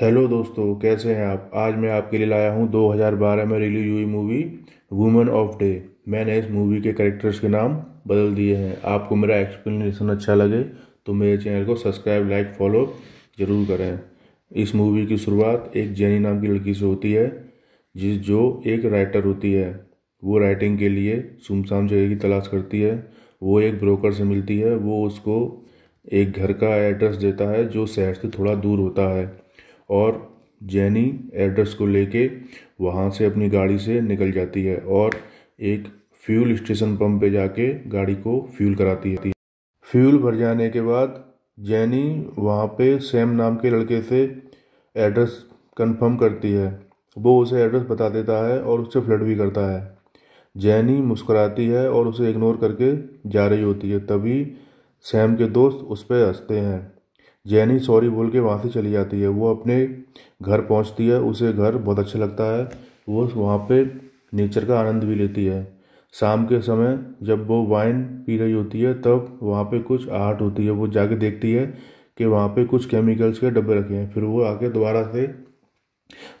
hello दोस्तों कैसे हैं आप आज मैं आपके लिए लाया हूं 2012 में रिलीज हुई मूवी वुमेन ऑफ डे मैंने इस मूवी के करेक्टर्स के नाम बदल दिए हैं आपको मेरा एक्सप्लेनेशन अच्छा लगे तो मेरे चैनल को सब्सक्राइब लाइक फॉलो ज़रूर करें इस मूवी की शुरुआत एक जैनी नाम की लड़की से होती है जिस जो एक राइटर होती है वो राइटिंग के लिए सुमसाम जगह की तलाश करती है वो एक ब्रोकर से मिलती है वो उसको एक घर का एड्रेस देता है जो शहर से थोड़ा दूर होता है और जैनी एड्रेस को लेके वहाँ से अपनी गाड़ी से निकल जाती है और एक फ्यूल स्टेशन पंप पे जाके गाड़ी को फ्यूल कराती है फ्यूल भर जाने के बाद जैनी वहाँ पे सैम नाम के लड़के से एड्रेस कंफर्म करती है वो उसे एड्रेस बता देता है और उससे फ्लड भी करता है जैनी मुस्कुराती है और उसे इग्नोर करके जा रही होती है तभी सैम के दोस्त उस पर हंसते हैं जैनी सॉरी बोल के वहाँ से चली जाती है वो अपने घर पहुँचती है उसे घर बहुत अच्छा लगता है वो वहाँ पे नेचर का आनंद भी लेती है शाम के समय जब वो वाइन पी रही होती है तब वहाँ पे कुछ आहट होती है वो जाके देखती है कि वहाँ पे कुछ केमिकल्स के डब्बे रखे हैं फिर वो आके दोबारा से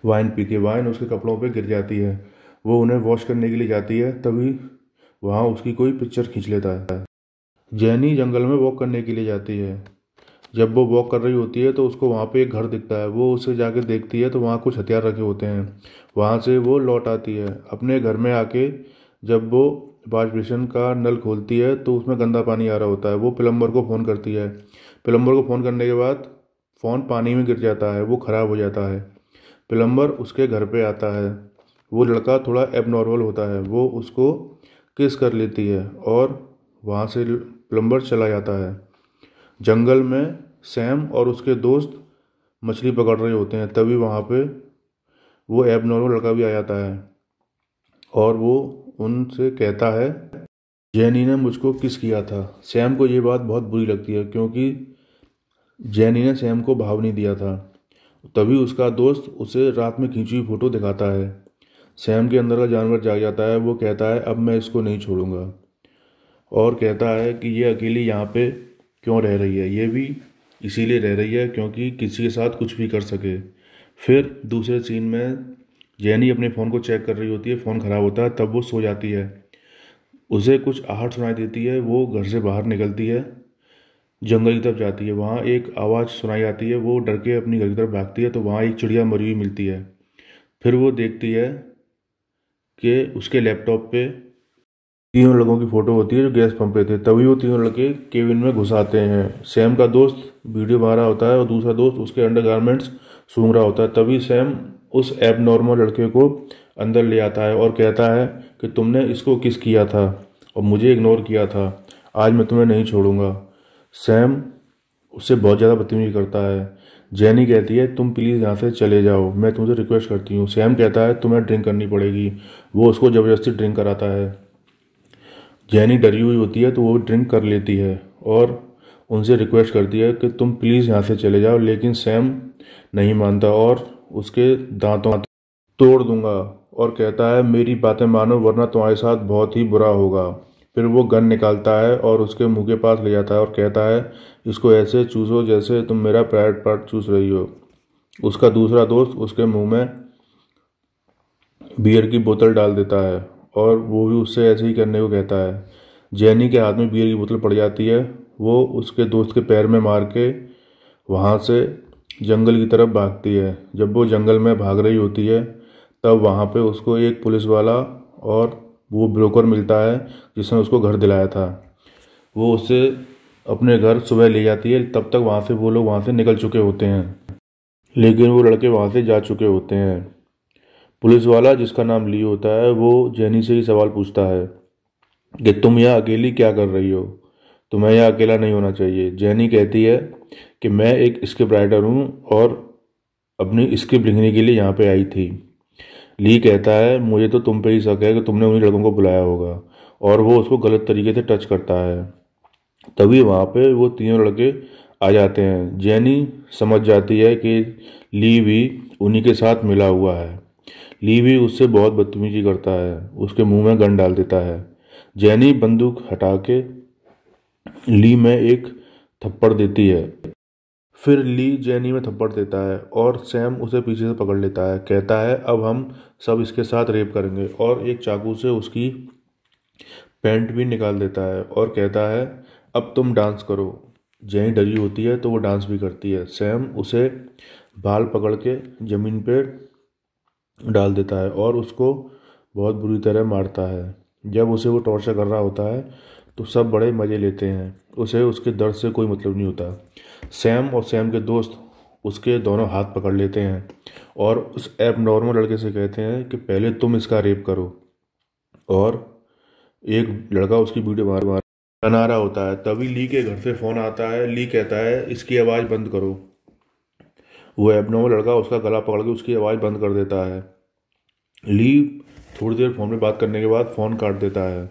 वाइन पीती है वाइन उसके कपड़ों पे गिर जाती है वो उन्हें वॉश करने के लिए जाती है तभी वहाँ उसकी कोई पिक्चर खींच लेता है जैनी जंगल में वॉक करने के लिए जाती है जब वो वॉक कर रही होती है तो उसको वहाँ पे एक घर दिखता है वो उसे जाके देखती है तो वहाँ कुछ हथियार रखे होते हैं वहाँ से वो लौट आती है अपने घर में आके जब वो वाश बेसिन का नल खोलती है तो उसमें गंदा पानी आ रहा होता है वो प्लम्बर को फ़ोन करती है प्लम्बर को फ़ोन करने के बाद फ़ोन पानी में गिर जाता है वो ख़राब हो जाता है प्लम्बर उसके घर पे आता है वो लड़का थोड़ा एबनॉर्मल होता है वो उसको किस कर लेती है और वहाँ से प्लम्बर चला जाता है जंगल में सैम और उसके दोस्त मछली पकड़ रहे होते हैं तभी वहाँ पे वो एबनॉर्मल लड़का भी आ जाता है और वो उनसे कहता है जैनी ने मुझको किस किया था सैम को ये बात बहुत बुरी लगती है क्योंकि जैनी ने सैम को भाव नहीं दिया था तभी उसका दोस्त उसे रात में खींची हुई फ़ोटो दिखाता है सैम के अंदर का जानवर जाग जाता है वो कहता है अब मैं इसको नहीं छोड़ूंगा और कहता है कि ये अकेली यहाँ पे क्यों रह रही है ये भी इसीलिए रह रही है क्योंकि किसी के साथ कुछ भी कर सके फिर दूसरे सीन में जैनी अपने फ़ोन को चेक कर रही होती है फ़ोन ख़राब होता है तब वो सो जाती है उसे कुछ आहट सुनाई देती है वो घर से बाहर निकलती है जंगल की तरफ जाती है वहाँ एक आवाज़ सुनाई आती है वो डर के अपनी घर की तरफ भागती है तो वहाँ एक चिड़िया मरी हुई मिलती है फिर वो देखती है कि उसके लैपटॉप पे तीनों लड़कों की फोटो होती है जो गैस पंप पे थे तभी वो तीनों लड़के केविन में घुस आते हैं सैम का दोस्त वीडियो बना रहा होता है और दूसरा दोस्त उसके अंडर गारमेंट्स सूंघ रहा होता है तभी सैम उस एब नॉर्मल लड़के को अंदर ले आता है और कहता है कि तुमने इसको किस किया था और मुझे इग्नोर किया था आज मैं तुम्हें नहीं छोड़ूंगा सैम उससे बहुत ज़्यादा बदतमीजी करता है जैनी कहती है तुम प्लीज़ यहाँ से चले जाओ मैं तुमसे रिक्वेस्ट करती हूँ सैम कहता है तुम्हें ड्रिंक करनी पड़ेगी वो उसको ज़बरदस्ती ड्रिंक कराता है जैनी डरी हुई होती है तो वो ड्रिंक कर लेती है और उनसे रिक्वेस्ट करती है कि तुम प्लीज़ यहाँ से चले जाओ लेकिन सैम नहीं मानता और उसके दांतों तोड़ दूंगा और कहता है मेरी बातें मानो वरना तुम्हारे साथ बहुत ही बुरा होगा फिर वो गन निकालता है और उसके मुंह के पास ले जाता है और कहता है इसको ऐसे चूसो जैसे तुम मेरा प्राइवेट पार्ट चूस रही हो उसका दूसरा दोस्त उसके मुंह में बियर की बोतल डाल देता है और वो भी उससे ऐसे ही करने को कहता है जैनी के हाथ में बियर की बोतल पड़ जाती है वो उसके दोस्त के पैर में मार के वहाँ से जंगल की तरफ भागती है जब वो जंगल में भाग रही होती है तब वहाँ पे उसको एक पुलिस वाला और वो ब्रोकर मिलता है जिसने उसको घर दिलाया था वो उसे अपने घर सुबह ले जाती है तब तक वहाँ से वो लोग वहाँ से निकल चुके होते हैं लेकिन वो लड़के वहाँ से जा चुके होते हैं पुलिस वाला जिसका नाम ली होता है वो जैनी से ही सवाल पूछता है कि तुम यहाँ अकेली क्या कर रही हो तुम्हें यह अकेला नहीं होना चाहिए जैनी कहती है कि मैं एक स्क्रिप्ट राइटर हूँ और अपनी स्क्रिप्ट लिखने के लिए यहाँ पे आई थी ली कहता है मुझे तो तुम पे ही शक है कि तुमने उन्हीं लड़कों को बुलाया होगा और वो उसको गलत तरीके से टच करता है तभी वहाँ पे वो तीनों लड़के आ जाते हैं जैनी समझ जाती है कि ली भी उन्हीं के साथ मिला हुआ है लीवी उससे बहुत बदतमीजी करता है उसके मुंह में गन डाल देता है जैनी बंदूक हटा के ली में एक थप्पड़ देती है फिर ली जैनी में थप्पड़ देता है और सैम उसे पीछे से पकड़ लेता है कहता है अब हम सब इसके साथ रेप करेंगे और एक चाकू से उसकी पैंट भी निकाल देता है और कहता है अब तुम डांस करो जैनी डरी होती है तो वो डांस भी करती है सैम उसे बाल पकड़ के ज़मीन पर डाल देता है और उसको बहुत बुरी तरह मारता है जब उसे वो टॉर्चर कर रहा होता है तो सब बड़े मज़े लेते हैं उसे उसके दर्द से कोई मतलब नहीं होता सैम और सैम के दोस्त उसके दोनों हाथ पकड़ लेते हैं और उस एप नॉर्मल लड़के से कहते हैं कि पहले तुम इसका रेप करो और एक लड़का उसकी वीडियो मार मार बना रहा होता है तभी ली के घर से फ़ोन आता है ली कहता है इसकी आवाज़ बंद करो वो एबनॉर्मल लड़का उसका गला पकड़ के उसकी आवाज़ बंद कर देता है ली थोड़ी देर फ़ोन में बात करने के बाद फ़ोन काट देता है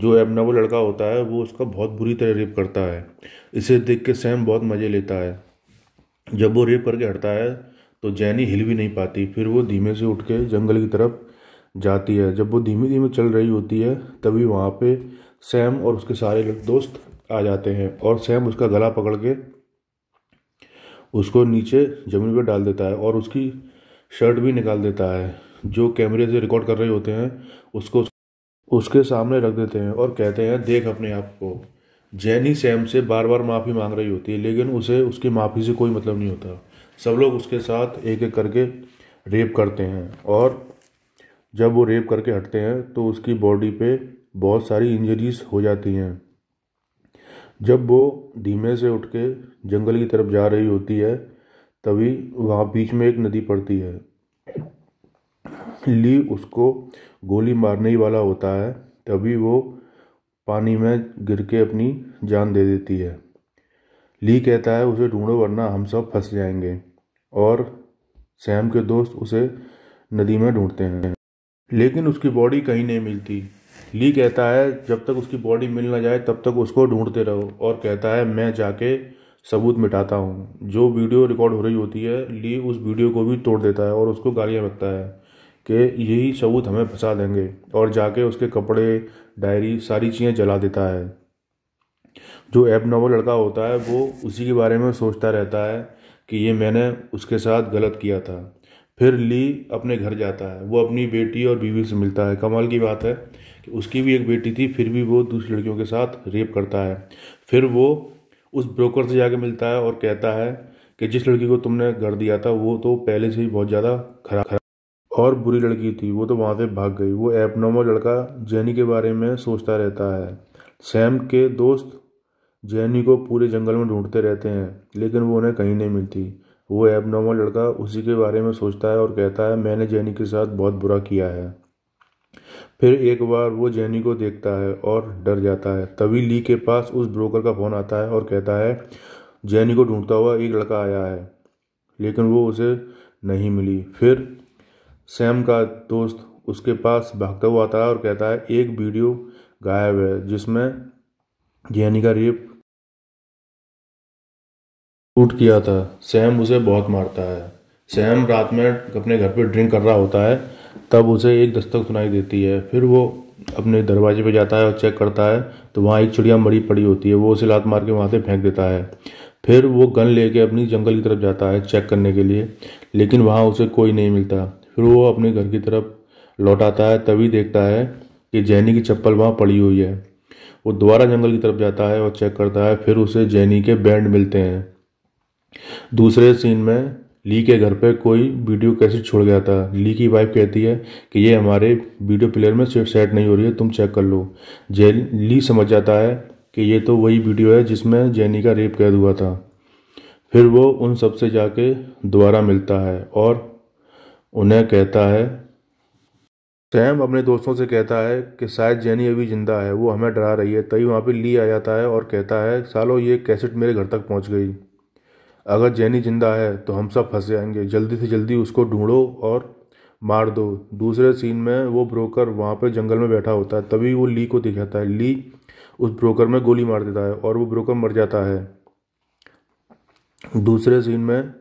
जो एबनॉर्मल लड़का होता है वो उसका बहुत बुरी तरह रेप करता है इसे देख के सैम बहुत मज़े लेता है जब वो रेप करके हटता है तो जैनी हिल भी नहीं पाती फिर वो धीमे से उठ के जंगल की तरफ जाती है जब वो धीमे धीमे चल रही होती है तभी वहाँ पे सैम और उसके सारे दोस्त आ जाते हैं और सैम उसका गला पकड़ के उसको नीचे ज़मीन पर डाल देता है और उसकी शर्ट भी निकाल देता है जो कैमरे से रिकॉर्ड कर रहे होते हैं उसको उसके सामने रख देते हैं और कहते हैं देख अपने आप को जैनी सैम से बार बार माफ़ी मांग रही होती है लेकिन उसे उसकी माफ़ी से कोई मतलब नहीं होता सब लोग उसके साथ एक एक करके रेप करते हैं और जब वो रेप करके हटते हैं तो उसकी बॉडी पे बहुत सारी इंजरीज हो जाती हैं जब वो धीमे से उठ के जंगल की तरफ जा रही होती है तभी वहाँ बीच में एक नदी पड़ती है ली उसको गोली मारने ही वाला होता है तभी वो पानी में गिर के अपनी जान दे देती है ली कहता है उसे ढूंढो वरना हम सब फंस जाएंगे और सैम के दोस्त उसे नदी में ढूंढते हैं लेकिन उसकी बॉडी कहीं नहीं मिलती ली कहता है जब तक उसकी बॉडी मिल ना जाए तब तक उसको ढूंढते रहो और कहता है मैं जाके सबूत मिटाता हूँ जो वीडियो रिकॉर्ड हो रही होती है ली उस वीडियो को भी तोड़ देता है और उसको गालियाँ रखता है कि यही सबूत हमें फंसा देंगे और जाके उसके कपड़े डायरी सारी चीज़ें जला देता है जो एब लड़का होता है वो उसी के बारे में सोचता रहता है कि ये मैंने उसके साथ गलत किया था फिर ली अपने घर जाता है वो अपनी बेटी और बीवी से मिलता है कमाल की बात है कि उसकी भी एक बेटी थी फिर भी वो दूसरी लड़कियों के साथ रेप करता है फिर वो उस ब्रोकर से जाके मिलता है और कहता है कि जिस लड़की को तुमने घर दिया था वो तो पहले से ही बहुत ज़्यादा खराब खराब और बुरी लड़की थी वो तो वहाँ से भाग गई वो एपनोमो लड़का जैनी के बारे में सोचता रहता है सैम के दोस्त जैनी को पूरे जंगल में ढूंढते रहते हैं लेकिन वो उन्हें कहीं नहीं मिलती वो एबनॉर्मल लड़का उसी के बारे में सोचता है और कहता है मैंने जैनी के साथ बहुत बुरा किया है फिर एक बार वो जैनी को देखता है और डर जाता है तभी ली के पास उस ब्रोकर का फ़ोन आता है और कहता है जैनी को ढूंढता हुआ एक लड़का आया है लेकिन वो उसे नहीं मिली फिर सैम का दोस्त उसके पास भागता हुआ आता है और कहता है एक वीडियो गायब है जिसमें जैनी का रेप शूट किया था सैम उसे बहुत मारता है सैम रात में अपने घर पर ड्रिंक कर रहा होता है तब उसे एक दस्तक सुनाई देती है फिर वो अपने दरवाजे पे जाता है और चेक करता है तो वहाँ एक चिड़िया मरी पड़ी होती है वो उसे लात मार के वहाँ से फेंक देता है फिर वो गन लेके अपनी जंगल की तरफ जाता है चेक करने के लिए लेकिन वहाँ उसे कोई नहीं मिलता फिर वो अपने घर की तरफ लौट आता है तभी देखता है कि जैनी की चप्पल वहाँ पड़ी हुई है वो दोबारा जंगल की तरफ जाता है और चेक करता है फिर उसे जैनी के बैंड मिलते हैं दूसरे सीन में ली के घर पे कोई वीडियो कैसेट छोड़ गया था ली की वाइफ कहती है कि ये हमारे वीडियो प्लेयर में सेट नहीं हो रही है तुम चेक कर लो जेन ली समझ जाता है कि ये तो वही वीडियो है जिसमें जैनी का रेप कैद हुआ था फिर वो उन सब से जाके दोबारा मिलता है और उन्हें कहता है सैम अपने दोस्तों से कहता है कि शायद जैनी अभी ज़िंदा है वो हमें डरा रही है तभी वहाँ पर ली आ जाता है और कहता है सालो ये कैसेट मेरे घर तक पहुँच गई अगर जैनी जिंदा है तो हम सब फंस जाएंगे जल्दी से जल्दी उसको ढूंढो और मार दो दूसरे सीन में वो ब्रोकर वहाँ पर जंगल में बैठा होता है तभी वो ली को दिखाता है ली उस ब्रोकर में गोली मार देता है और वो ब्रोकर मर जाता है दूसरे सीन में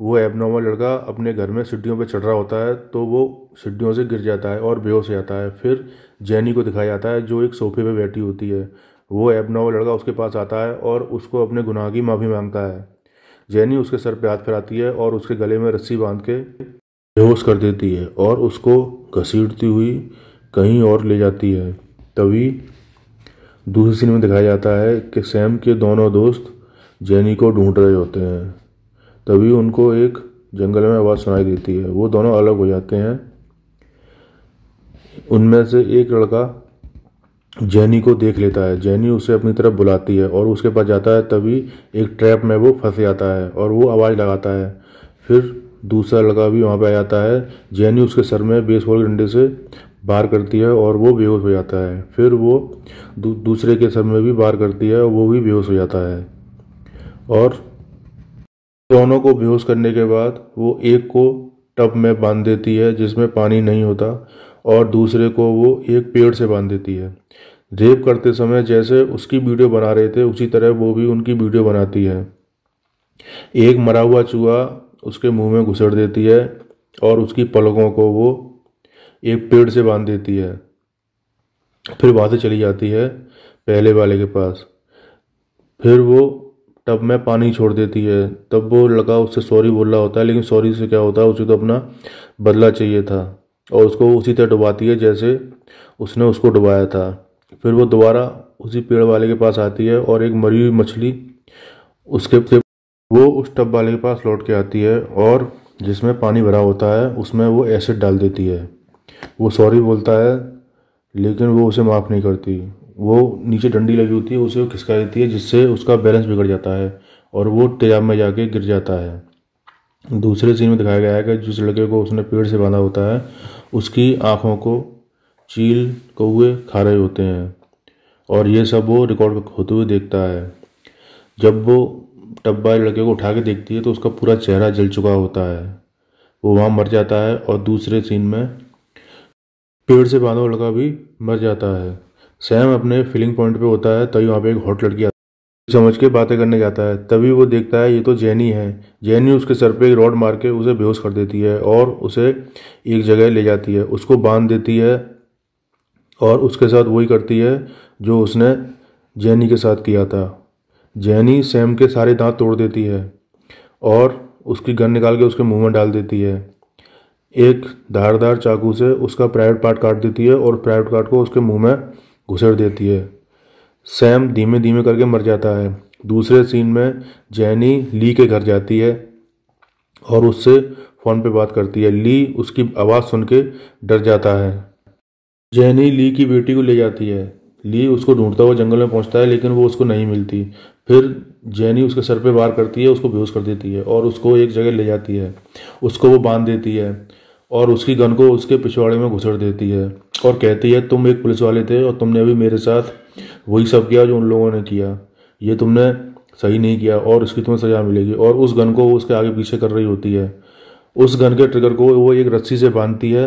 वो एबनॉर्मल लड़का अपने घर में सीढ़ियों पे चढ़ रहा होता है तो वो सीढ़ियों से गिर जाता है और बेहोश हो जाता है फिर जैनी को दिखाया जाता है जो एक सोफे पे बैठी होती है वो एबनॉर्मल लड़का उसके पास आता है और उसको अपने गुनाह की माफ़ी मांगता है जैनी उसके सर पर हाथ फैलाती है और उसके गले में रस्सी बांध के बेहोश कर देती है और उसको घसीटती हुई कहीं और ले जाती है तभी दूसरी सीन में दिखाया जाता है कि सैम के दोनों दोस्त जैनी को ढूंढ रहे होते हैं तभी उनको एक जंगल में आवाज़ सुनाई देती है वो दोनों अलग हो जाते हैं उनमें से एक लड़का जैनी को देख लेता है जैनी उसे अपनी तरफ बुलाती है और उसके पास जाता है तभी एक ट्रैप में वो फंस जाता है और वो आवाज़ लगाता है फिर दूसरा लड़का भी वहाँ पे आ जाता है जैनी उसके सर में बेसबॉल के डंडे से बार करती है और वो बेहोश हो जाता है फिर वो दू, दूसरे के सर में भी बार करती है और वो भी बेहोश हो जाता है और दोनों को बेहोश करने के बाद वो एक को टब में बांध देती है जिसमें पानी नहीं होता और दूसरे को वो एक पेड़ से बांध देती है रेप करते समय जैसे उसकी वीडियो बना रहे थे उसी तरह वो भी उनकी वीडियो बनाती है एक मरा हुआ चूहा उसके मुंह में घुसर देती है और उसकी पलकों को वो एक पेड़ से बांध देती है फिर वहाँ से चली जाती है पहले वाले के पास फिर वो टब में पानी छोड़ देती है तब वो लड़का उससे सॉरी बोल रहा होता है लेकिन सॉरी से क्या होता है उसे तो अपना बदला चाहिए था और उसको उसी तरह डुबाती है जैसे उसने उसको डुबाया था फिर वो दोबारा उसी पेड़ वाले के पास आती है और एक मरी हुई मछली उसके वो उस टब वाले के पास लौट के आती है और जिसमें पानी भरा होता है उसमें वो एसिड डाल देती है वो सॉरी बोलता है लेकिन वो उसे माफ़ नहीं करती वो नीचे डंडी लगी होती है उसे खिसका देती है जिससे उसका बैलेंस बिगड़ जाता है और वो तेजाब में जाके गिर जाता है दूसरे सीन में दिखाया गया है कि जिस लड़के को उसने पेड़ से बांधा होता है उसकी आँखों को चील कौए खा रहे होते हैं और ये सब वो रिकॉर्ड होते हुए देखता है जब वो टब्बा लड़के को उठा के देखती है तो उसका पूरा चेहरा जल चुका होता है वो वहाँ मर जाता है और दूसरे सीन में पेड़ से बांधा लड़का भी मर जाता है सैम अपने फीलिंग पॉइंट पे होता है तभी वहाँ पे एक हॉट लड़की समझ के बातें करने जाता है तभी वो देखता है ये तो जैनी है जैनी उसके सर पे एक रॉड मार के उसे बेहोश कर देती है और उसे एक जगह ले जाती है उसको बांध देती है और उसके साथ वही करती है जो उसने जैनी के साथ किया था जैनी सैम के सारे दांत तोड़ देती है और उसकी गन निकाल के उसके मुंह में डाल देती है एक धारदार चाकू से उसका प्राइवेट पार्ट काट देती है और प्राइवेट पार्ट को उसके मुंह में घुसेड़ देती है सैम धीमे धीमे करके मर जाता है दूसरे सीन में जैनी ली के घर जाती है और उससे फ़ोन पे बात करती है ली उसकी आवाज़ सुन के डर जाता है जैनी ली की बेटी को ले जाती है ली उसको ढूंढता हुआ जंगल में पहुंचता है लेकिन वो उसको नहीं मिलती फिर जैनी उसके सर पे वार करती है उसको बेहोश कर देती है और उसको एक जगह ले जाती है उसको वो बांध देती है और उसकी गन को उसके पिछवाड़े में घुसड़ देती है और कहती है तुम एक पुलिस वाले थे और तुमने अभी मेरे साथ वही सब किया जो उन लोगों ने किया ये तुमने सही नहीं किया और इसकी तुम्हें सज़ा मिलेगी और उस गन को वो उसके आगे पीछे कर रही होती है उस गन के ट्रिगर को वो एक रस्सी से बांधती है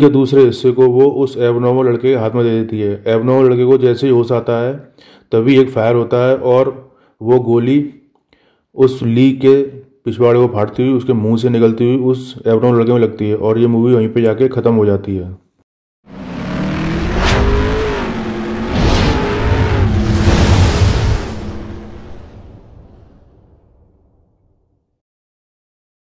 के दूसरे हिस्से को वो उस एबनॉर्मल लड़के के हाथ में दे देती है एबनॉर्मल लड़के को जैसे ही होश आता है तभी एक फायर होता है और वो गोली उस ली के पिछवाड़े को फाड़ती हुई उसके मुंह से निकलती हुई उस एबनॉर्मल लड़के में लगती है और ये मूवी वहीं पे जाके ख़त्म हो जाती है